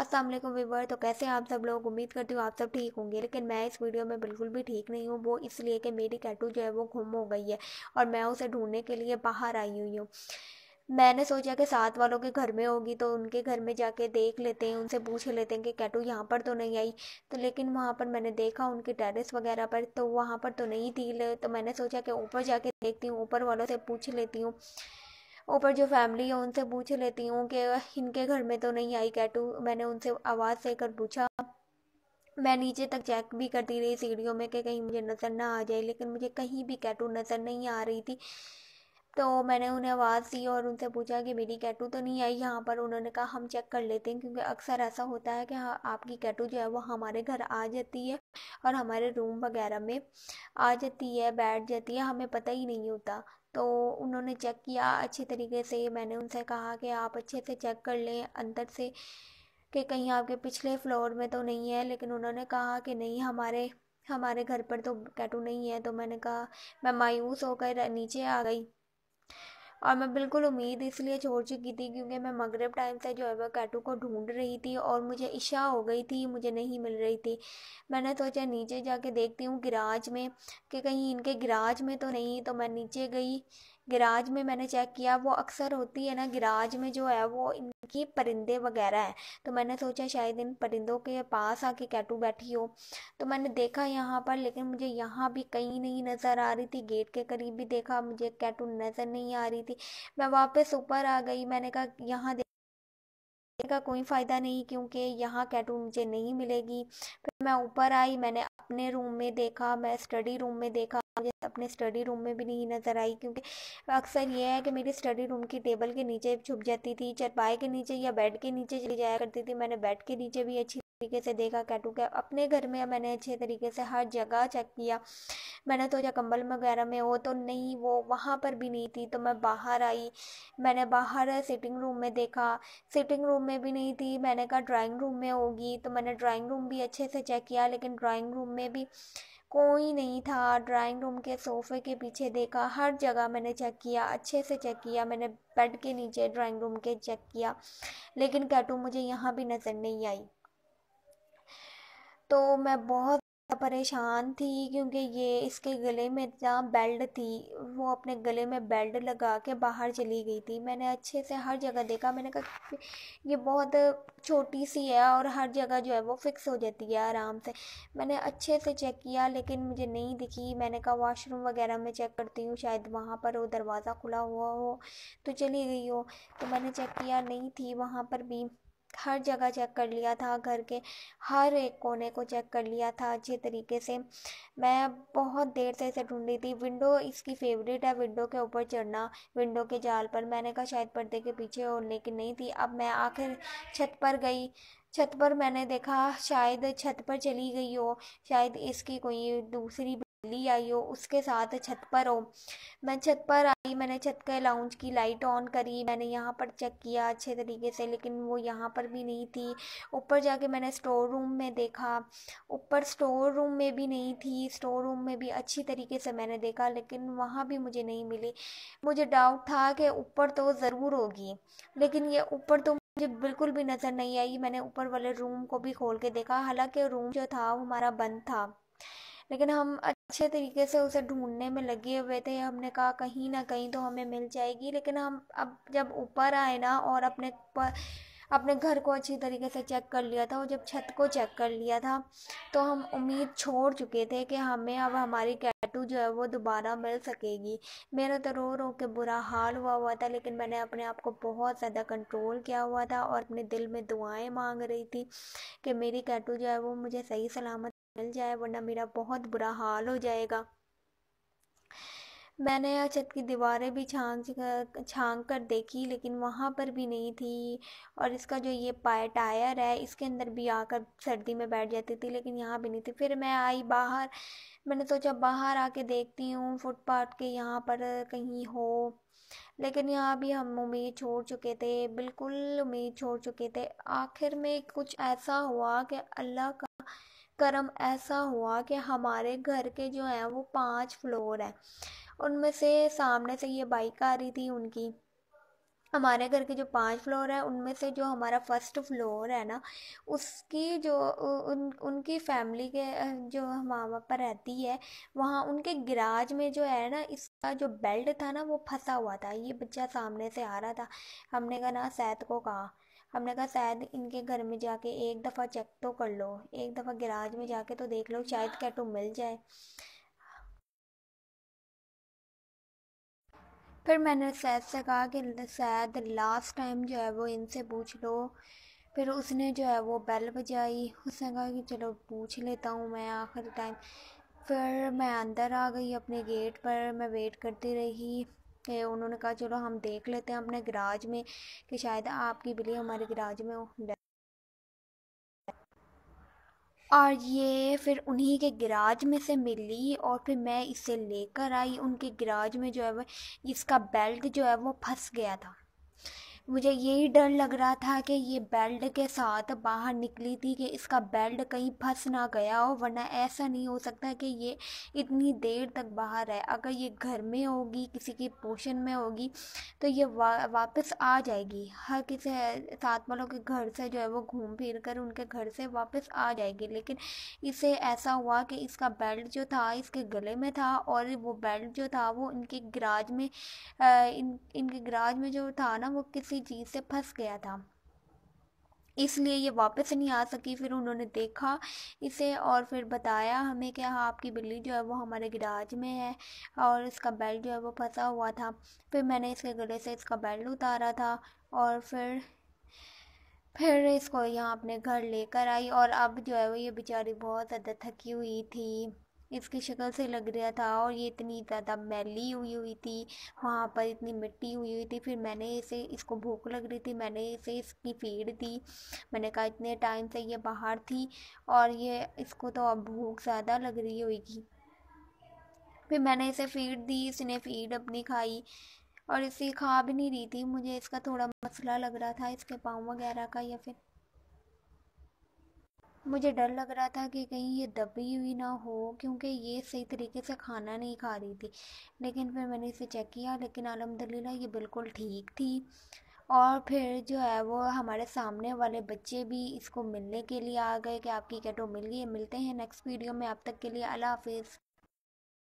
असल वीवर तो कैसे आप सब लोग उम्मीद करती हूँ आप सब ठीक होंगे लेकिन मैं इस वीडियो में बिल्कुल भी ठीक नहीं हूँ वो इसलिए कि मेरी कैटू जो है वो गुम हो गई है और मैं उसे ढूंढने के लिए बाहर आई हुई हूँ मैंने सोचा कि साथ वालों के घर में होगी तो उनके घर में जाके देख लेते हैं उनसे पूछ लेते हैं कि कैटू यहाँ पर तो नहीं आई तो लेकिन वहाँ पर मैंने देखा उनके टेरेस वगैरह पर तो वहाँ पर तो नहीं थी तो मैंने सोचा कि ऊपर जाके देखती हूँ ऊपर वालों से पूछ लेती हूँ ऊपर जो फैमिली है उनसे पूछ लेती हूँ कि इनके घर में तो नहीं आई कैटू मैंने उनसे आवाज़ से कर पूछा मैं नीचे तक चेक भी करती रही सीढ़ियों में कि कहीं मुझे नज़र ना आ जाए लेकिन मुझे कहीं भी कैटू नज़र नहीं आ रही थी तो मैंने उन्हें आवाज़ दी और उनसे पूछा कि मेरी कैटू तो नहीं आई यहाँ पर उन्होंने कहा हम चेक कर लेते हैं क्योंकि अक्सर ऐसा होता है कि हाँ आपकी कैटू जो है वो हमारे घर आ जाती है और हमारे रूम वगैरह में आ जाती है बैठ जाती है हमें पता ही नहीं होता तो उन्होंने चेक किया अच्छे तरीके से मैंने उनसे कहा कि आप अच्छे से चेक कर लें अंदर से कि कहीं आपके पिछले फ्लोर में तो नहीं है लेकिन उन्होंने कहा कि नहीं हमारे हमारे घर पर तो कैटू नहीं है तो मैंने कहा मैं मायूस होकर नीचे आ गई और मैं बिल्कुल उम्मीद इसलिए छोड़ चुकी थी क्योंकि मैं मगरब टाइम से जो है वह कैटू को ढूंढ रही थी और मुझे इशा हो गई थी मुझे नहीं मिल रही थी मैंने सोचा नीचे जाके देखती हूँ गिराज में कि कहीं इनके गिराज में तो नहीं तो मैं नीचे गई गिराज में मैंने चेक किया वो अक्सर होती है ना गिराज में जो है वो कि परिंदे वगैरह हैं तो मैंने सोचा शायद इन परिंदों के पास आके कैटू बैठी हो तो मैंने देखा यहाँ पर लेकिन मुझे यहाँ भी कहीं नहीं नज़र आ रही थी गेट के करीब भी देखा मुझे कैटू नज़र नहीं आ रही थी मैं वापस ऊपर आ गई मैंने कहा यहाँ का कोई फ़ायदा नहीं क्योंकि यहाँ कैटू मुझे नहीं मिलेगी फिर मैं ऊपर आई मैंने अपने रूम में देखा मैं स्टडी रूम में देखा मुझे अपने स्टडी रूम में भी नहीं नज़र आई क्योंकि अक्सर यह है कि मेरी स्टडी रूम की टेबल के नीचे छुप जाती थी चरपाए के नीचे या बेड के नीचे चली जाया करती थी मैंने बेड के नीचे भी अच्छी तरीके से देखा कैटू के अपने घर में मैंने अच्छे तरीके से हर जगह चेक किया मैंने सोचा तो कंबल वगैरह में हो तो नहीं वो वहाँ पर भी नहीं थी तो मैं बाहर आई मैंने बाहर सिटिंग रूम में देखा सिटिंग रूम में भी नहीं थी मैंने कहा ड्राइंग रूम में होगी तो मैंने ड्राइंग रूम भी अच्छे से चेक किया लेकिन ड्राइंग रूम में भी कोई नहीं था ड्राइंग रूम के सोफे के पीछे देखा हर जगह मैंने चेक किया अच्छे से चेक किया मैंने बेड के नीचे ड्राइंग रूम के चेक किया लेकिन कैटू मुझे यहाँ भी नज़र नहीं आई तो मैं बहुत परेशान थी क्योंकि ये इसके गले में इतना बेल्ट थी वो अपने गले में बेल्ट लगा के बाहर चली गई थी मैंने अच्छे से हर जगह देखा मैंने कहा ये बहुत छोटी सी है और हर जगह जो है वो फिक्स हो जाती है आराम से मैंने अच्छे से चेक किया लेकिन मुझे नहीं दिखी मैंने कहा वॉशरूम वगैरह में चेक करती हूँ शायद वहाँ पर वो दरवाज़ा खुला हुआ हो तो चली गई हो तो मैंने चेक किया नहीं थी वहाँ पर भी हर जगह चेक कर लिया था घर के हर एक कोने को चेक कर लिया था अच्छे तरीके से मैं बहुत देर से इसे ढूंढ रही थी विंडो इसकी फेवरेट है विंडो के ऊपर चढ़ना विंडो के जाल पर मैंने कहा शायद पर्दे के पीछे और की नहीं थी अब मैं आखिर छत पर गई छत पर मैंने देखा शायद छत पर चली गई हो शायद इसकी कोई दूसरी ली आई हो उसके साथ छत पर हो मैं छत पर आई मैंने छत के लाउंज की लाइट ऑन करी मैंने यहाँ पर चेक किया अच्छे तरीके से लेकिन वो यहाँ पर भी नहीं थी ऊपर जाके मैंने स्टोर रूम में देखा ऊपर स्टोर रूम में भी नहीं थी स्टोर रूम में भी अच्छी तरीके से मैंने देखा लेकिन वहाँ भी मुझे नहीं मिली मुझे डाउट था कि ऊपर तो ज़रूर होगी लेकिन ये ऊपर तो मुझे बिल्कुल भी नज़र नहीं आई मैंने ऊपर वाले रूम को भी खोल के देखा हालांकि रूम जो था वो हमारा बंद था लेकिन हम अच्छे तरीके से उसे ढूंढने में लगे हुए थे हमने कहा कहीं ना कहीं तो हमें मिल जाएगी लेकिन हम अब जब ऊपर आए ना और अपने पर अपने घर को अच्छी तरीके से चेक कर लिया था और जब छत को चेक कर लिया था तो हम उम्मीद छोड़ चुके थे कि हमें अब हमारी कैटू जो है वो दोबारा मिल सकेगी मेरा तो रो रो के बुरा हाल हुआ हुआ था लेकिन मैंने अपने आप को बहुत ज़्यादा कंट्रोल किया हुआ था और अपने दिल में दुआएं मांग रही थी कि मेरी कैटू जो है वो मुझे सही सलामत मिल जाए वरना मेरा बहुत बुरा हाल हो जाएगा मैंने छत की दीवारें भी छांग छांग कर देखी लेकिन वहाँ पर भी नहीं थी और इसका जो ये पाए टायर है इसके अंदर भी आकर सर्दी में बैठ जाती थी लेकिन यहाँ भी नहीं थी फिर मैं आई बाहर मैंने सोचा बाहर आके देखती हूँ फुटपाथ के यहाँ पर कहीं हो लेकिन यहाँ भी हम उम्मीद छोड़ चुके थे बिल्कुल उम्मीद छोड़ चुके थे आखिर में कुछ ऐसा हुआ कि अल्लाह का कर्म ऐसा हुआ कि हमारे घर के जो हैं वो पांच फ्लोर हैं उनमें से सामने से ये बाइक आ रही थी उनकी हमारे घर के जो पांच फ्लोर है उनमें से जो हमारा फर्स्ट फ्लोर है ना उसकी जो उन उनकी फैमिली के जो वहाँ पर रहती है वहाँ उनके गिराज में जो है ना इसका जो बेल्ट था ना वो फंसा हुआ था ये बच्चा सामने से आ रहा था हमने कहा ना सैद को कहा हमने कहा शायद इनके घर में जाके एक दफ़ा चेक तो कर लो एक दफ़ा गैराज में जाके तो देख लो शायद कैटू मिल जाए फिर मैंने सैद से कहा कि शायद लास्ट टाइम जो है वो इनसे पूछ लो फिर उसने जो है वो बेल बजाई उसने कहा कि चलो पूछ लेता हूँ मैं आखिरी टाइम फिर मैं अंदर आ गई अपने गेट पर मैं वेट करती रही उन्होंने कहा चलो हम देख लेते हैं अपने गराज में कि शायद आपकी बिल्ली हमारे गराज में और ये फिर उन्हीं के गराज में से मिली और फिर मैं इसे लेकर आई उनके गराज में जो है वो इसका बेल्ट जो है वो फंस गया था मुझे यही डर लग रहा था कि ये बेल्ट के साथ बाहर निकली थी कि इसका बेल्ट कहीं फंस ना गया हो वरना ऐसा नहीं हो सकता कि ये इतनी देर तक बाहर है अगर ये घर में होगी किसी की पोषण में होगी तो ये वा, वापस आ जाएगी हर किसी साथ वालों के घर से जो है वो घूम फिर कर उनके घर से वापस आ जाएगी लेकिन इसे ऐसा हुआ कि इसका बेल्ट जो था इसके गले में था और वो बेल्ट जो था वो इनके गराज में इन इनके गराज में जो था ना वो किसी किसी चीज़ से फंस गया था इसलिए ये वापस नहीं आ सकी फिर उन्होंने देखा इसे और फिर बताया हमें कि हाँ आपकी बिल्ली जो है वो हमारे गिराज में है और इसका बेल्ट जो है वो फंसा हुआ था फिर मैंने इसके गले से इसका बेल्ट उतारा था और फिर फिर इसको यहाँ अपने घर लेकर आई और अब जो है वो ये बेचारी बहुत ज़्यादा थकी हुई थी इसकी शक्ल से लग रहा था और ये इतनी ज़्यादा मैली हुई हुई थी वहाँ पर इतनी मिट्टी हुई हुई थी फिर मैंने इसे इसको भूख लग रही थी मैंने इसे इसकी फीड दी मैंने कहा इतने टाइम से ये बाहर थी और ये इसको तो अब भूख ज़्यादा लग रही होगी फिर मैंने इसे फीड दी इसने फीड अपनी खाई और इसे खा भी नहीं रही थी मुझे इसका थोड़ा मसला लग रहा था इसके पाँव वगैरह का या फिर मुझे डर लग रहा था कि कहीं ये दबी हुई ना हो क्योंकि ये सही तरीके से खाना नहीं खा रही थी लेकिन फिर मैंने इसे चेक किया लेकिन अलहमदिल्ला ये बिल्कुल ठीक थी और फिर जो है वो हमारे सामने वाले बच्चे भी इसको मिलने के लिए आ गए कि आपकी कैटो मिल गई मिलते हैं नेक्स्ट वीडियो में आप तक के लिए अला हाफिज़